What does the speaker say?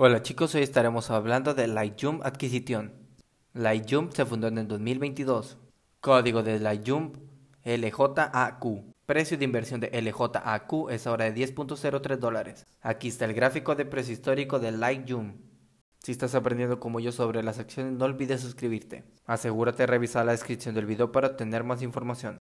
Hola chicos, hoy estaremos hablando de Lightjump Adquisition. Lightjump se fundó en el 2022. Código de Lightjump LJAQ. Precio de inversión de LJAQ es ahora de 10.03 dólares. Aquí está el gráfico de precio histórico de Lightjump. Si estás aprendiendo como yo sobre las acciones, no olvides suscribirte. Asegúrate de revisar la descripción del video para obtener más información.